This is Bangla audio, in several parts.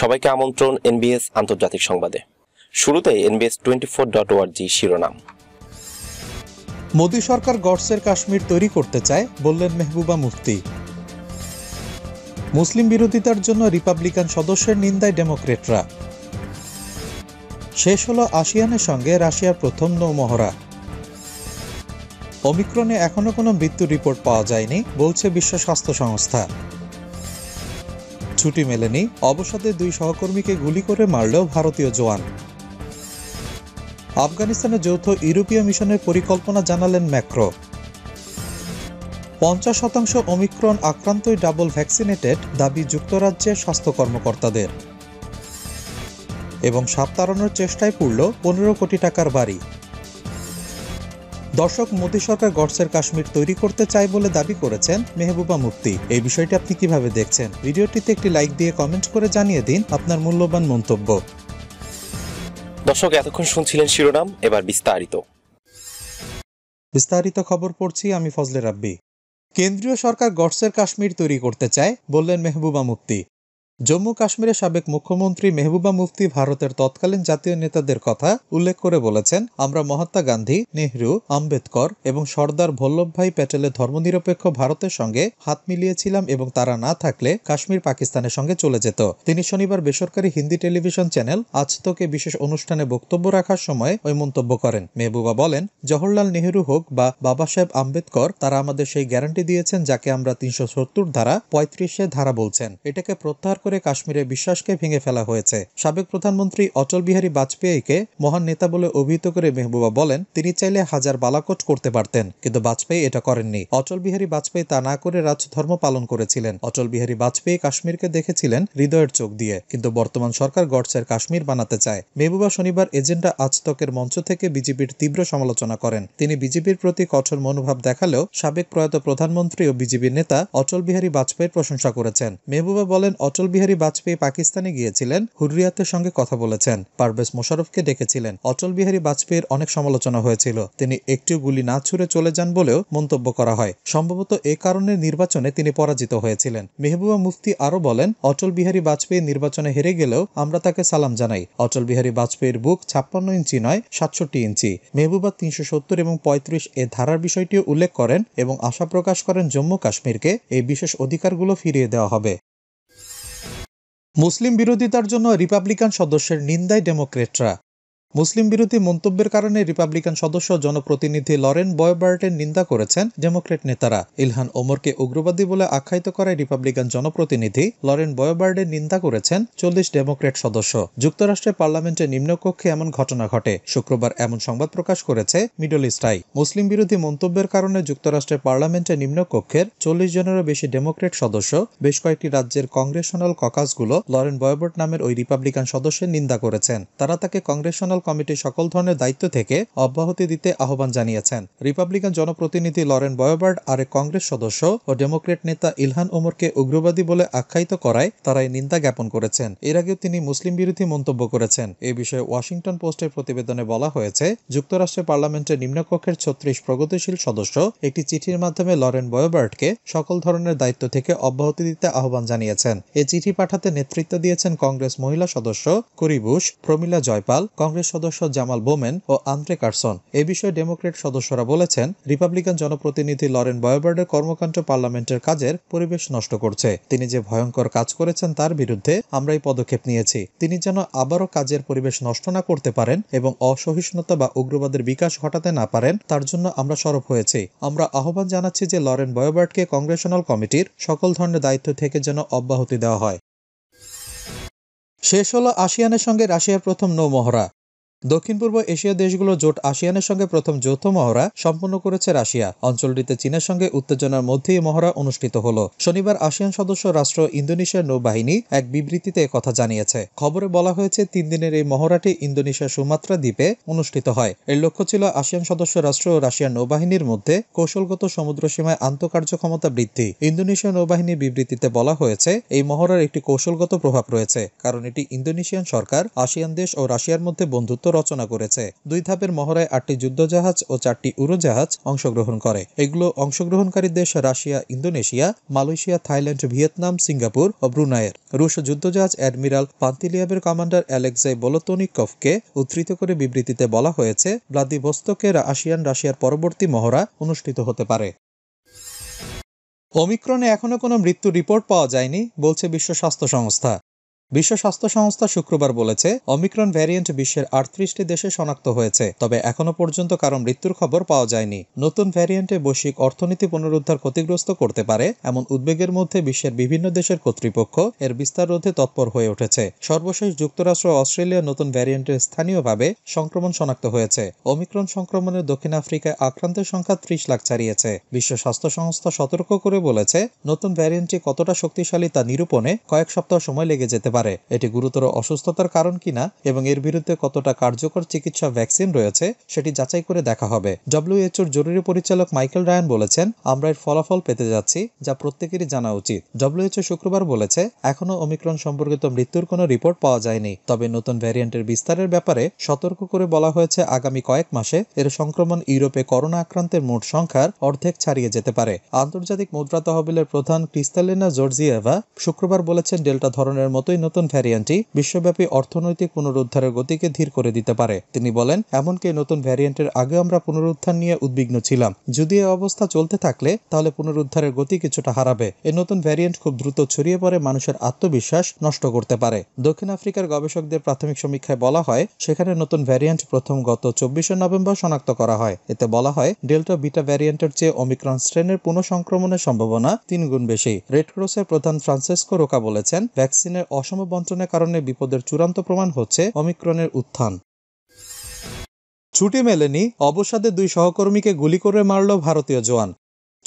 সবাইকে আমন্ত্রণ এনবিএস আন্তর্জাতিক সংবাদে শুরুতে এনবিএস টোয়েন্টি ফোর ডট ওয়ার্জি শিরোনাম মোদী সরকার গডসের কাশ্মীর তৈরি করতে চায় বললেন মেহবুবা মুফতি মুসলিম বিরোধিতার জন্য রিপাবলিকান সদস্যের নিন্দায় ডেমোক্রেটরা শেষ হল আসিয়ানের সঙ্গে রাশিয়ার প্রথম নৌমহড়া অমিক্রণে এখনও কোনো মৃত্যু রিপোর্ট পাওয়া যায়নি বলছে বিশ্ব স্বাস্থ্য সংস্থা ছুটি মেলেনি অবসাদে দুই সহকর্মীকে গুলি করে মারল ভারতীয় জোয়ান আফগানিস্তানে যৌথ ইউরোপীয় মিশনের পরিকল্পনা জানালেন ম্যাক্রো পঞ্চাশ শতাংশ অমিক্রণ আক্রান্তই ডাবল ভ্যাকসিনেটেড দাবি যুক্তরাজ্যের স্বাস্থ্য কর্মকর্তাদের এবং সাপ তাড়ানোর চেষ্টায় পড়ল পনেরো কোটি টাকার বাড়ি দর্শক মোদী সরকার গডসের কাশ্মীর তৈরি করতে চায় বলে দাবি করেছেন মেহবুবা মুফতি এই বিষয়টি আপনি কিভাবে দেখছেন ভিডিওটিতে একটি লাইক দিয়ে কমেন্ট করে জানিয়ে দিন আপনার মূল্যবান মন্তব্য দর্শক এতক্ষণ শুনছিলেন শিরোনাম এবার বিস্তারিত বিস্তারিত খবর পড়ছি আমি ফজলে রাব্বি কেন্দ্রীয় সরকার গডসের কাশ্মীর তৈরি করতে চায় বললেন মেহবুবা মুফতি জম্মু কাশ্মীরের সাবেক মুখ্যমন্ত্রী মেহবুবা মুফতি ভারতের তৎকালীন জাতীয় নেতাদের কথা উল্লেখ করে বলেছেন আমরা মহাত্মা গান্ধী নেহরু আম্বেদকর এবং সর্দার ভল্লভভাই প্যাটেলের ধর্মনিরপেক্ষ ভারতের সঙ্গে হাত মিলিয়েছিলাম এবং তারা না থাকলে কাশ্মীর পাকিস্তানের সঙ্গে চলে যেত তিনি শনিবার বেসরকারি হিন্দি টেলিভিশন চ্যানেল আজ তোকে বিশেষ অনুষ্ঠানে বক্তব্য রাখার সময় ওই মন্তব্য করেন মেহবুবা বলেন জওহরলাল নেহরু হোক বা বাবা সাহেব আম্বেদকর তারা আমাদের সেই গ্যারান্টি দিয়েছেন যাকে আমরা তিনশো সত্তর ধারা পঁয়ত্রিশে ধারা বলছেন এটাকে প্রত্যাহার করে করে কাশ্মীরের বিশ্বাসকে ভেঙে ফেলা হয়েছে সাবেক প্রধানমন্ত্রী অটল বিহারী বাজপেয়ীকে মহান নেতা বলে অভিহিত করে মেহবুবা বলেন তিনি চাইলে হাজার বালাকোট করতে পারতেন কিন্তু বাজপেয়ী এটা করেননি অটল বিহারী বাজপেয়ী তা না করে রাজধর্ম পালন করেছিলেন অটল বিহারী বাজপেয়ী কাশ্মীরকে দেখেছিলেন হৃদয়ের চোখ দিয়ে কিন্তু বর্তমান সরকার গডসের কাশ্মীর বানাতে চায় মেহবুবা শনিবার এজেন্ডা আজতকের মঞ্চ থেকে বিজেপির তীব্র সমালোচনা করেন তিনি বিজেপির প্রতি কঠোর মনোভাব দেখালেও সাবেক প্রয়াত প্রধানমন্ত্রী ও বিজেপির নেতা অটল বিহারী বাজপেয়ীর প্রশংসা করেছেন মেহবুবা বলেন অটল বিহারী বিহারী বাজপেয়ী পাকিস্তানে গিয়েছিলেন হুররিয়াতের সঙ্গে কথা বলেছেন পারভেজ মোশারফকে ডেকেছিলেন অটল বিহারী বাজপেয়ীর অনেক সমালোচনা হয়েছিল তিনি একটিও গুলি না ছুড়ে চলে যান বলেও মন্তব্য করা হয় সম্ভবত এ কারণে নির্বাচনে তিনি পরাজিত হয়েছিলেন মেহবুবা মুফতি আরও বলেন অটল বিহারী বাজপেয়ী নির্বাচনে হেরে গেলেও আমরা তাকে সালাম জানাই অটল বিহারী বাজপেয়ীর বুক ছাপ্পান্ন ইঞ্চি নয় সাতষট্টি ইঞ্চি মেহবুবা তিনশো সত্তর এবং পঁয়ত্রিশ এ ধারার বিষয়টিও উল্লেখ করেন এবং আশা প্রকাশ করেন জম্মু কাশ্মীরকে এই বিশেষ অধিকারগুলো ফিরিয়ে দেওয়া হবে মুসলিম বিরোধিতার জন্য রিপাবলিকান সদস্যের নিন্দায় ডেমোক্রেটরা মুসলিম বিরোধী মন্তব্যের কারণে রিপাবলিকান সদস্য জনপ্রতিনিধি লরেন বয়বার্টের নিন্দা করেছেন ডেমোক্রেট নেতারা ইলহান ওমরকে উগ্রবাদী বলে আখ্যায়িত করায় রিপাবলিকান জনপ্রতিনিধি লরেন বয়বার্ডের নিন্দা করেছেন চল্লিশ ডেমোক্রেট সদস্য যুক্তরাষ্ট্রের পার্লামেন্টের নিম্নকক্ষে এমন ঘটনা ঘটে শুক্রবার এমন সংবাদ প্রকাশ করেছে মিডল ইস্ট আই মুসলিম বিরোধী মন্তব্যের কারণে যুক্তরাষ্ট্রের পার্লামেন্টের নিম্নকক্ষের চল্লিশ জনেরও বেশি ডেমোক্রেট সদস্য বেশ কয়েকটি রাজ্যের কংগ্রেশনাল ককাসগুলো লরেন বয়বার্ট নামের ওই রিপাবলিকান সদস্যের নিন্দা করেছেন তারা তাকে কংগ্রেশনাল কমিটি সকল ধরনের দায়িত্ব থেকে অব্যাহতি দিতে আহ্বান জানিয়েছেন রিপাবলিকান জনপ্রতিনিধি লরেন বয়বার্ড আরেক কংগ্রেস সদস্য ও ডেমোক্রেট নেতা ইলহান ওমরকে উগ্রবাদী বলে আখ্যায়িত করায় তারাই নিন্দা জ্ঞাপন করেছেন এর আগেও তিনি মুসলিম বিরোধী মন্তব্য করেছেন এ বিষয়ে ওয়াশিংটন পোস্টের প্রতিবেদনে বলা হয়েছে যুক্তরাষ্ট্রের পার্লামেন্টের নিম্নকক্ষের ছত্রিশ প্রগতিশীল সদস্য একটি চিঠির মাধ্যমে লরেন বয়োবার্টকে সকল ধরনের দায়িত্ব থেকে অব্যাহতি দিতে আহ্বান জানিয়েছেন এ চিঠি পাঠাতে নেতৃত্ব দিয়েছেন কংগ্রেস মহিলা সদস্য Cori Bush Bush Pramila Jayapal Congress সদস্য জামাল বোমেন ও আন্দ্রে কার্সন এ বিষয়ে ডেমোক্রেট সদস্যরা বলেছেন রিপাবলিকান জনপ্রতিনিধি লরেন বয়বার্ডের কর্মকাণ্ড পার্লামেন্টের কাজের পরিবেশ নষ্ট করছে তিনি যে ভয়ঙ্কর কাজ করেছেন তার বিরুদ্ধে আমরা এই পদক্ষেপ নিয়েছি তিনি যেন আবারও কাজের পরিবেশ নষ্ট না করতে পারেন এবং অসহিষ্ণুতা বা উগ্রবাদের বিকাশ ঘটাতে না পারেন তার জন্য আমরা সরব হয়েছি আমরা আহ্বান জানাচ্ছি যে লরেন বয়োবার্টকে কংগ্রেশনাল কমিটির সকল ধরনের দায়িত্ব থেকে যেন অব্যাহতি দেওয়া হয় শেষ হলো আসিয়ানের সঙ্গে রাশিয়ার প্রথম নৌমহড়া দক্ষিণ পূর্ব এশিয়া দেশগুলো জোট আসিয়ানের সঙ্গে প্রথম যৌথ মহড়া সম্পন্ন করেছে রাশিয়া অঞ্চলটিতে চীনের সঙ্গে উত্তেজনার মধ্যেই মহড়া অনুষ্ঠিত হল শনিবার আসিয়ান সদস্য রাষ্ট্র ইন্দোনেশিয়ার নৌবাহিনী এক বিবৃতিতে কথা জানিয়েছে খবরে বলা হয়েছে তিন দিনের এই মহড়াটি ইন্দোনেশিয়ার সুমাত্রা দ্বীপে অনুষ্ঠিত হয় এর লক্ষ্য ছিল আসিয়ান সদস্য রাষ্ট্র ও রাশিয়ার নৌবাহিনীর মধ্যে কৌশলগত সমুদ্র সীমায় আন্তঃকার্যক্ষমতা বৃদ্ধি ইন্দোনেশিয়া নৌবাহিনী বিবৃতিতে বলা হয়েছে এই মহড়ার একটি কৌশলগত প্রভাব রয়েছে কারণ এটি ইন্দোনেশিয়ান সরকার আসিয়ান দেশ ও রাশিয়ার মধ্যে বন্ধুত্ব রচনা করেছে দুই ধাপের মহড়ায় আটটি যুদ্ধজাহাজ ও চারটি উড়োজাহাজ অংশগ্রহণ করে এগুলো অংশগ্রহণকারী দেশ Russia Indonesia Malaysia Thailand Vietnam Singapore ও ব্রুনায়ের রুশ যুদ্ধজাহাজ অ্যাডমিরাল পান্তিলিয়াবের কমান্ডার অ্যালেক্সাই বোলোতনিকভকে উদ্ধৃত করে বিবৃতিতে বলা হয়েছে ভ্লাদিভস্তকে আসিয়ান রাশিয়ার পরবর্তী মহড়া অনুষ্ঠিত হতে পারে অমিক্রণে এখনও কোনো মৃত্যু রিপোর্ট পাওয়া যায়নি বলছে বিশ্ব স্বাস্থ্য সংস্থা বিশ্ব স্বাস্থ্য সংস্থা শুক্রবার বলেছে অমিক্রন ভ্যারিয়েন্ট বিশ্বের আটত্রিশটি দেশে শনাক্ত হয়েছে তবে এখনও পর্যন্ত কারো মৃত্যুর খবর পাওয়া যায়নি নতুন ভ্যারিয়েন্টে বৈশ্বিক অর্থনীতি পুনরুদ্ধার ক্ষতিগ্রস্ত করতে পারে এমন উদ্বেগের মধ্যে বিশ্বের বিভিন্ন দেশের কর্তৃপক্ষ এর বিস্তার রোধে তৎপর হয়ে উঠেছে সর্বশেষ যুক্তরাষ্ট্র ও অস্ট্রেলিয়ার নতুন ভ্যারিয়েন্টের স্থানীয়ভাবে সংক্রমণ শনাক্ত হয়েছে অমিক্রন সংক্রমণের দক্ষিণ আফ্রিকায় আক্রান্তের সংখ্যা ত্রিশ লাখ ছাড়িয়েছে বিশ্ব স্বাস্থ্য সংস্থা সতর্ক করে বলেছে নতুন ভ্যারিয়েন্টটি কতটা শক্তিশালী তা নিরূপণে কয়েক সপ্তাহ সময় লেগে যেতে পারে পারে এটি গুরুতর অসুস্থতার কারণ কিনা এবং এর বিরুদ্ধে কতটা কার্যকর চিকিৎসা ভ্যাকসিন রয়েছে সেটি যাচাই করে দেখা হবে ডব্লিউএচওর জরুরি পরিচালক মাইকেল রায়ান বলেছেন আমরা এর ফলাফল পেতে যাচ্ছি যা প্রত্যেকেরই জানা উচিত ডব্লিউএচও শুক্রবার বলেছে এখনও অমিক্রণ সম্পর্কিত মৃত্যুর কোনো রিপোর্ট পাওয়া যায়নি তবে নতুন ভ্যারিয়েন্টের বিস্তারের ব্যাপারে সতর্ক করে বলা হয়েছে আগামী কয়েক মাসে এর সংক্রমণ ইউরোপে করোনা আক্রান্তের মোট সংখ্যার অর্ধেক ছাড়িয়ে যেতে পারে আন্তর্জাতিক মুদ্রা তহবিলের প্রধান ক্রিস্তালিনা জর্জিয়েভা শুক্রবার বলেছেন ডেল্টা ধরনের মতোই নতুন ভ্যারিয়েন্টটি বিশ্বব্যাপী অর্থনৈতিক পুনরুদ্ধারের গতিকে ধীর করে দিতে পারে তিনি বলেন এমনকি নতুন ভ্যারিয়েন্টের আগে আমরা পুনরুদ্ধার নিয়ে উদ্বিগ্ন ছিলাম যদি এ অবস্থা চলতে থাকলে তাহলে পুনরুদ্ধারের গতি কিছুটা হারাবে এই নতুন ভ্যারিয়েন্ট খুব দ্রুত ছড়িয়ে পড়ে মানুষের আত্মবিশ্বাস নষ্ট করতে পারে দক্ষিণ আফ্রিকার গবেষকদের প্রাথমিক সমীক্ষায় বলা হয় সেখানে নতুন ভ্যারিয়েন্ট প্রথম গত চব্বিশে নভেম্বর শনাক্ত করা হয় এতে বলা হয় ডেল্টা বিটা ভ্যারিয়েন্টের চেয়ে অমিক্রন স্ট্রেনের পুনঃসংক্রমণের সম্ভাবনা তিন গুণ বেশি রেডক্রসের প্রধান ফ্রান্সেসকো রোকা বলেছেন ভ্যাকসিনের অসম কাঠামো বন্টনের কারণে বিপদের চূড়ান্ত প্রমাণ হচ্ছে অমিক্রণের উত্থান ছুটি মেলেনি অবসাদে দুই সহকর্মীকে গুলি করে মারল ভারতীয় জওয়ান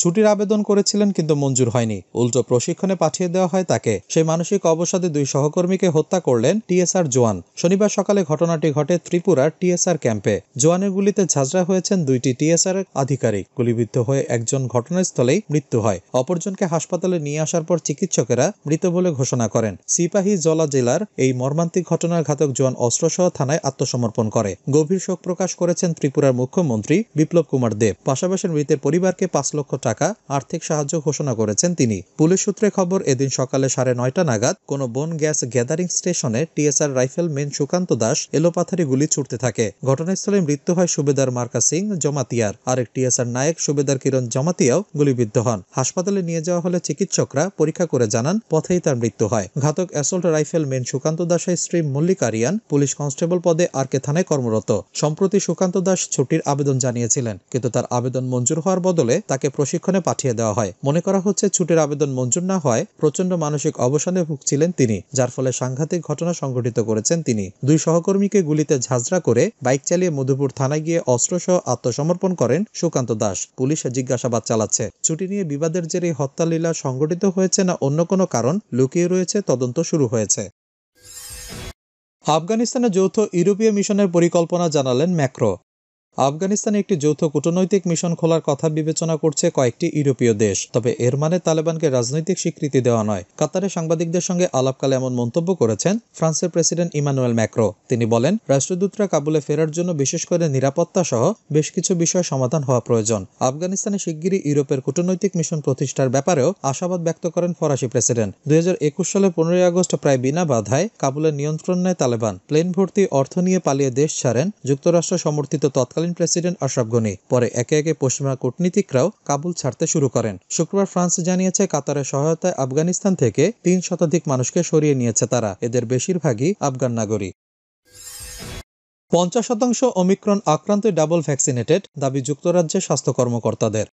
ছুটির আবেদন করেছিলেন কিন্তু মঞ্জুর হয়নি উল্টো প্রশিক্ষণে পাঠিয়ে দেওয়া হয় তাকে সেই মানসিক অবসাদে দুই সহকর্মীকে হত্যা করলেন টিএসআর জোয়ান শনিবার সকালে ঘটনাটি ঘটে ত্রিপুরার টিএসআর ক্যাম্পে জোয়ানের গুলিতে ঝাঁঝরা হয়েছেন দুইটি টিএসআর আধিকারিক গুলিবিদ্ধ হয়ে একজন ঘটনাস্থলেই মৃত্যু হয় অপরজনকে হাসপাতালে নিয়ে আসার পর চিকিৎসকেরা মৃত বলে ঘোষণা করেন সিপাহী জলা জেলার এই মর্মান্তিক ঘটনার ঘাতক জোয়ান অস্ত্রসহ থানায় আত্মসমর্পণ করে গভীর শোক প্রকাশ করেছেন ত্রিপুরার মুখ্যমন্ত্রী বিপ্লব কুমার দেব পাশাপাশি মৃতের পরিবারকে পাঁচ লক্ষ টাকা আর্থিক সাহায্য ঘোষণা করেছেন তিনি পুলিশ সূত্রে খবর এদিন সকালে সাড়ে নয়টা নাগাদ কোন বন গ্যাস গ্যাদারিং স্টেশনে TSR rifleman Sukanta Das এলোপাথারি গুলি ছুটতে থাকে ঘটনাস্থলে মৃত্যু হয় সুবেদার মার্কা সিং জমাতিয়ার আরেক টিএসআর নায়ক সুবেদার কিরণ জমাতিয়াও গুলিবিদ্ধ হন হাসপাতালে নিয়ে যাওয়া হলে চিকিৎসকরা পরীক্ষা করে জানান পথেই তার মৃত্যু হয় ঘাতক অ্যাসল্ট রাইফেল মেন সুকান্ত দাসের স্ত্রী মল্লিক আরিয়ান পুলিশ কনস্টেবল পদে আর কে থানায় কর্মরত সম্প্রতি সুকান্ত দাস ছুটির আবেদন জানিয়েছিলেন কিন্তু তার আবেদন মঞ্জুর হওয়ার বদলে তাকে প্রশিক্ষণ প্রশিক্ষণে পাঠিয়ে দেওয়া হয় মনে করা হচ্ছে ছুটির আবেদন মঞ্জুর না হয় প্রচন্ড মানসিক অবসানে ভুগছিলেন তিনি যার ফলে সাংঘাতিক ঘটনা সংঘটিত করেছেন তিনি দুই সহকর্মীকে গুলিতে ঝাঁঝরা করে বাইক চালিয়ে মধুপুর থানায় গিয়ে অস্ত্রসহ আত্মসমর্পণ করেন সুকান্ত দাস পুলিশ জিজ্ঞাসাবাদ চালাচ্ছে ছুটি নিয়ে বিবাদের জেরে হত্যালীলা সংঘটিত হয়েছে না অন্য কোনো কারণ লুকিয়ে রয়েছে তদন্ত শুরু হয়েছে আফগানিস্তানে যৌথ ইউরোপীয় মিশনের পরিকল্পনা জানালেন ম্যাক্রো আফগানিস্তানে একটি যৌথ কূটনৈতিক মিশন খোলার কথা বিবেচনা করছে কয়েকটি ইউরোপীয় দেশ তবে এর মানে তালেবানকে রাজনৈতিক স্বীকৃতি দেওয়া নয় কাতারে সাংবাদিকদের সঙ্গে আলাপকালে এমন মন্তব্য করেছেন ফ্রান্সের প্রেসিডেন্ট ইমানুয়েল ম্যাক্রো তিনি বলেন রাষ্ট্রদূতরা কাবুলে ফেরার জন্য বিশেষ করে নিরাপত্তা সহ বেশ কিছু বিষয় সমাধান হওয়া প্রয়োজন আফগানিস্তানে শিগগিরই ইউরোপের কূটনৈতিক মিশন প্রতিষ্ঠার ব্যাপারেও আশাবাদ ব্যক্ত করেন ফরাসি প্রেসিডেন্ট দুই সালের পনেরোই আগস্ট প্রায় বিনা বাধায় কাবুলের নিয়ন্ত্রণ নেয় তালেবান প্লেন ভর্তি অর্থ নিয়ে পালিয়ে দেশ ছাড়েন যুক্তরাষ্ট্র সমর্থিত তৎকালীন তৎকালীন প্রেসিডেন্ট আশরাফ গনি পরে একে একে পশ্চিমা কূটনীতিকরাও কাবুল ছাড়তে শুরু করেন শুক্রবার ফ্রান্স জানিয়েছে কাতারের সহায়তায় আফগানিস্তান থেকে তিন শতাধিক মানুষকে সরিয়ে নিয়েছে তারা এদের বেশিরভাগই আফগান নাগরিক পঞ্চাশ শতাংশ অমিক্রণ আক্রান্ত ডাবল ভ্যাকসিনেটেড দাবি যুক্তরাজ্যের স্বাস্থ্য কর্মকর্তাদের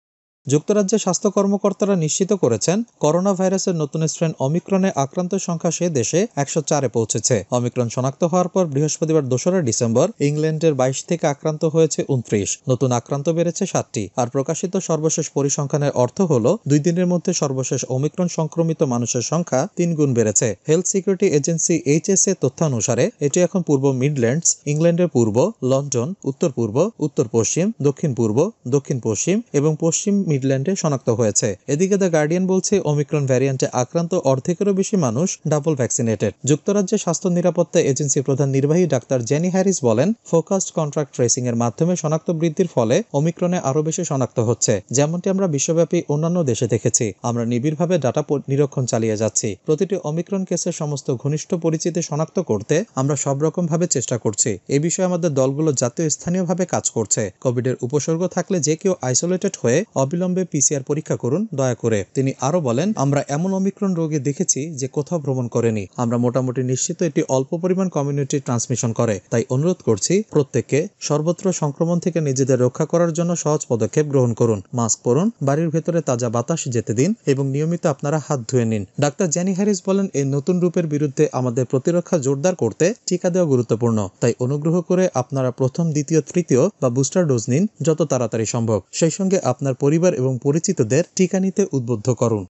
যুক্তরাজ্যে স্বাস্থ্য কর্মকর্তারা নিশ্চিত করেছেন করোনা ভাইরাসের নতুন স্ট্রেন অমিক্রনে আক্রান্ত সংখ্যা সে দেশে একশো চারে পৌঁছেছে অমিক্রন শনাক্ত হওয়ার পর বৃহস্পতিবার দোসরা ডিসেম্বর ইংল্যান্ডের বাইশ থেকে আক্রান্ত হয়েছে উনত্রিশ নতুন আক্রান্ত বেড়েছে সাতটি আর প্রকাশিত সর্বশেষ পরিসংখ্যানের অর্থ হল দুই দিনের মধ্যে সর্বশেষ অমিক্রন সংক্রমিত মানুষের সংখ্যা তিন গুণ বেড়েছে হেলথ সিকিউরিটি এজেন্সি এইচএসএ তথ্যানুসারে এটি এখন পূর্ব মিডল্যান্ডস ইংল্যান্ডের পূর্ব লন্ডন উত্তর পূর্ব উত্তর পশ্চিম দক্ষিণ পূর্ব দক্ষিণ পশ্চিম এবং পশ্চিম মিডল্যান্ডে শনাক্ত হয়েছে এদিকে দ্য গার্ডিয়ান বলছে অমিক্রন ভ্যারিয়েন্টে আক্রান্ত অর্ধেকেরও বেশি মানুষ ডাবল ভ্যাকসিনেটেড যুক্তরাজ্যে স্বাস্থ্য নিরাপত্তা এজেন্সির প্রধান নির্বাহী ডাক্তার জেনি হ্যারিস বলেন ফোকাসড কন্ট্রাক্ট ট্রেসিং এর মাধ্যমে শনাক্ত বৃদ্ধির ফলে অমিক্রনে আরও বেশি শনাক্ত হচ্ছে যেমনটি আমরা বিশ্বব্যাপী অন্যান্য দেশে দেখেছি আমরা নিবিড়ভাবে ডাটা নিরীক্ষণ চালিয়ে যাচ্ছি প্রতিটি অমিক্রন কেসের সমস্ত ঘনিষ্ঠ পরিচিতি শনাক্ত করতে আমরা সব রকমভাবে চেষ্টা করছি এ বিষয়ে আমাদের দলগুলো জাতীয় স্থানীয়ভাবে কাজ করছে কোভিডের উপসর্গ থাকলে যে কেউ আইসোলেটেড হয়ে অবিল অবিলম্বে পিসিআর পরীক্ষা করুন দয়া করে তিনি আরো বলেন আমরা এমন অমিক্রণ রোগে দেখেছি যে কোথাও ভ্রমণ করেনি আমরা মোটামুটি নিশ্চিত এটি অল্প পরিমাণ কমিউনিটি ট্রান্সমিশন করে তাই অনুরোধ করছি প্রত্যেককে সর্বত্র সংক্রমণ থেকে নিজেদের রক্ষা করার জন্য সহজ পদক্ষেপ গ্রহণ করুন মাস্ক পরুন বাড়ির ভেতরে তাজা বাতাস যেতে দিন এবং নিয়মিত আপনারা হাত ধুয়ে নিন ডাক্তার জ্যানি হ্যারিস বলেন এই নতুন রূপের বিরুদ্ধে আমাদের প্রতিরক্ষা জোরদার করতে টিকা দেওয়া গুরুত্বপূর্ণ তাই অনুগ্রহ করে আপনারা প্রথম দ্বিতীয় তৃতীয় বা বুস্টার ডোজ নিন যত তাড়াতাড়ি সম্ভব সেই সঙ্গে আপনার পরিবার পরিবার এবং পরিচিতদের টিকা নিতে উদ্বুদ্ধ করুন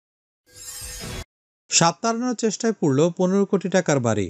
তাড়ানোর চেষ্টায় পড়ল পনেরো কোটি টাকার বাড়ি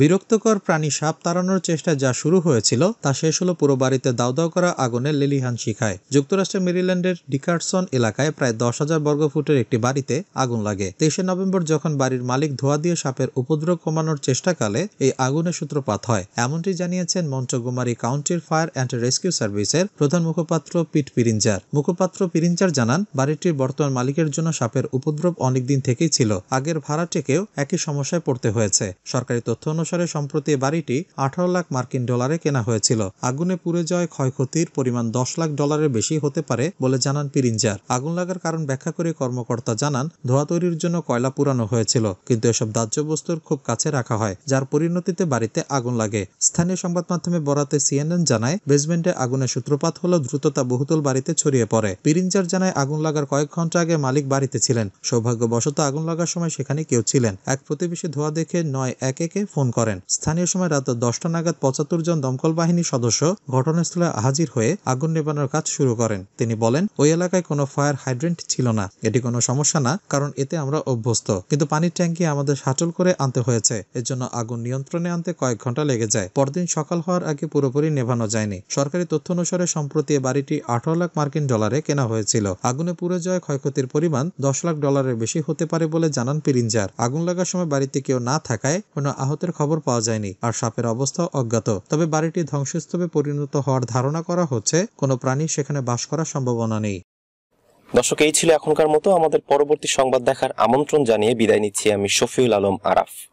বিরক্তকর প্রাণী সাপ তাড়ানোর চেষ্টা যা শুরু হয়েছিল তা শেষ হলো পুরো বাড়িতে দাউদাউ করা আগুনে লেলিহান শিখায় যুক্তরাষ্ট্রের মেরিল্যান্ডের ডিকার্সন এলাকায় প্রায় দশ হাজার বর্গফুটের একটি বাড়িতে আগুন লাগে তেইশে নভেম্বর যখন বাড়ির মালিক ধোয়া দিয়ে সাপের উপদ্রব কমানোর চেষ্টাকালে এই আগুনের সূত্রপাত হয় এমনটি জানিয়েছেন মঞ্চগুমারি কাউন্টির ফায়ার অ্যান্ড রেস্কিউ সার্ভিসের প্রধান মুখপাত্র পিট পিরিঞ্জার মুখপাত্র পিরিঞ্জার জানান বাড়িটির বর্তমান মালিকের জন্য সাপের উপদ্রব অনেকদিন থেকেই ছিল আগের ভাড়াটিকেও একই সমস্যায় পড়তে হয়েছে সরকারি তথ্য অনুসারে সম্প্রতি বাড়িটি আঠারো লাখ মার্কিন ডলারে কেনা হয়েছিল আগুনে পুড়ে যাওয়ায় ক্ষয়ক্ষতির পরিমাণ দশ লাখ ডলারের বেশি হতে পারে বলে জানান পিরিঞ্জার আগুন লাগার কারণ ব্যাখ্যা করে কর্মকর্তা জানান ধোয়া তৈরির জন্য কয়লা পুরানো হয়েছিল কিন্তু এসব দাহ্য বস্তুর খুব কাছে রাখা হয় যার পরিণতিতে বাড়িতে আগুন লাগে স্থানীয় সংবাদ মাধ্যমে বরাতে সিএনএন জানায় বেসমেন্টে আগুনের সূত্রপাত হলো দ্রুততা বহুতল বাড়িতে ছড়িয়ে পড়ে পিরিঞ্জার জানায় আগুন লাগার কয়েক ঘন্টা আগে মালিক বাড়িতে ছিলেন সৌভাগ্যবশত আগুন লাগার সময় সেখানে কেউ ছিলেন এক প্রতিবেশী ধোয়া দেখে নয় এক একে ফোন করেন স্থানীয় সময় রাত দশটা নাগাদ পঁচাত্তর জন দমকল বাহিনী সদস্য ঘটনাস্থলে হাজির হয়ে আগুন নেবানোর কাজ শুরু করেন তিনি বলেন ওই এলাকায় কোনো ফায়ার হাইড্রেন্ট ছিল না এটি কোনো সমস্যা না কারণ এতে আমরা অভ্যস্ত কিন্তু পানির ট্যাঙ্কি আমাদের সাটল করে আনতে হয়েছে এর জন্য আগুন নিয়ন্ত্রণে আনতে কয়েক ঘন্টা লেগে যায় পরদিন সকাল হওয়ার আগে পুরোপুরি নেভানো যায়নি সরকারি তথ্য অনুসারে সম্প্রতি বাড়িটি আঠারো লাখ মার্কিন ডলারে কেনা হয়েছিল আগুনে পুড়ে যাওয়া ক্ষয়ক্ষতির পরিমাণ দশ লাখ ডলারের বেশি হতে পারে বলে জানান পিরিঞ্জার আগুন লাগার সময় বাড়িতে কেউ না থাকায় কোনো আহতের খবর পাওয়া যায়নি আর সাপের অবস্থা অজ্ঞাত তবে বাড়িটি ধ্বংসস্তূপে পরিণত হওয়ার ধারণা করা হচ্ছে কোনো প্রাণী সেখানে বাস করার সম্ভাবনা নেই দর্শক এই ছিল এখনকার মতো আমাদের পরবর্তী সংবাদ দেখার আমন্ত্রণ জানিয়ে বিদায় নিচ্ছি আমি শফিউল আলম আরাফ